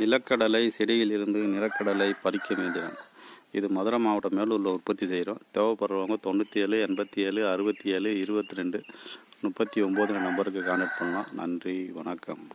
நிலக்கடலை செடியிலிருந்து நிலக்கடலை பறிக்க இயந்திரம் இது மதுரை மாவட்டம் மேலூரில் உற்பத்தி செய்கிறோம் தேவைப்படுறவங்க தொண்ணூற்றி ஏழு எண்பத்தி ஏழு அறுபத்தி ஏழு இருபத்தி ரெண்டு முப்பத்தி ஒம்போது நம்பருக்கு கான்டாக்ட் பண்ணலாம் நன்றி வணக்கம்